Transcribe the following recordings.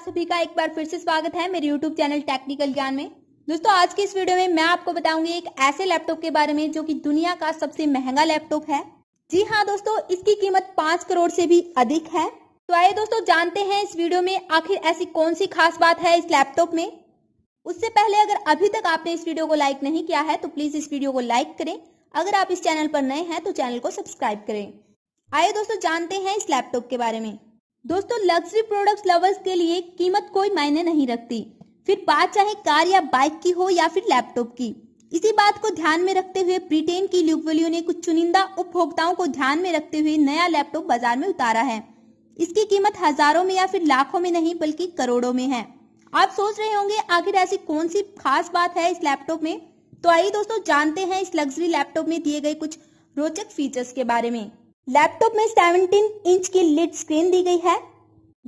आप सभी का एक बार फिर से स्वागत है मेरे YouTube चैनल टेक्निकल ज्ञान में दोस्तों आज की इस वीडियो में मैं आपको बताऊंगी एक ऐसे लैपटॉप के बारे में जो कि दुनिया का सबसे महंगा लैपटॉप है जी हाँ दोस्तों इसकी कीमत पांच करोड़ से भी अधिक है तो आइए दोस्तों जानते हैं इस वीडियो में आखिर ऐसी कौन सी खास बात है इस लैपटॉप में उससे पहले अगर अभी तक आपने इस वीडियो को लाइक नहीं किया है तो प्लीज इस वीडियो को लाइक करें अगर आप इस चैनल पर नए हैं तो चैनल को सब्सक्राइब करें आइए दोस्तों जानते हैं इस लैपटॉप के बारे में दोस्तों लग्जरी प्रोडक्ट्स लवर्स के लिए कीमत कोई मायने नहीं रखती फिर बात चाहे कार या बाइक की हो या फिर लैपटॉप की इसी बात को ध्यान में रखते हुए ब्रिटेन की ल्यूकवेलियो ने कुछ चुनिंदा उपभोक्ताओं को ध्यान में रखते हुए नया लैपटॉप बाजार में उतारा है इसकी कीमत हजारों में या फिर लाखों में नहीं बल्कि करोड़ों में है आप सोच रहे होंगे आखिर ऐसी कौन सी खास बात है इस लैपटॉप में तो आइए दोस्तों जानते हैं इस लग्जरी लैपटॉप में दिए गए कुछ रोचक फीचर्स के बारे में लैपटॉप में 17 इंच की लिड स्क्रीन दी गई है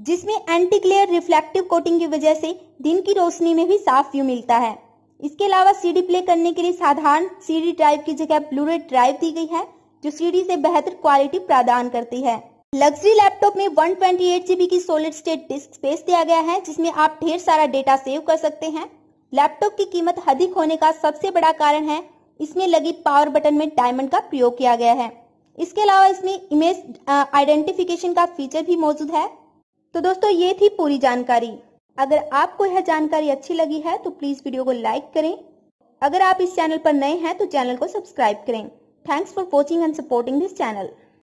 जिसमें एंटी क्लेयर रिफ्लेक्टिव कोटिंग की वजह से दिन की रोशनी में भी साफ व्यू मिलता है इसके अलावा सीडी प्ले करने के लिए साधारण सीडी ड्राइव की जगह ब्लूरे ड्राइव दी गई है जो सीडी से बेहतर क्वालिटी प्रदान करती है लग्जरी लैपटॉप में वन जीबी की सोलिड स्टेट डिस्क स्पेस दिया गया है जिसमें आप ढेर सारा डेटा सेव कर सकते हैं लैपटॉप की कीमत अधिक होने का सबसे बड़ा कारण है इसमें लगी पावर बटन में डायमंड का प्रयोग किया गया है इसके अलावा इसमें इमेज आइडेंटिफिकेशन का फीचर भी मौजूद है तो दोस्तों ये थी पूरी जानकारी अगर आपको यह जानकारी अच्छी लगी है तो प्लीज वीडियो को लाइक करें अगर आप इस चैनल पर नए हैं तो चैनल को सब्सक्राइब करें thanks for watching and supporting this channel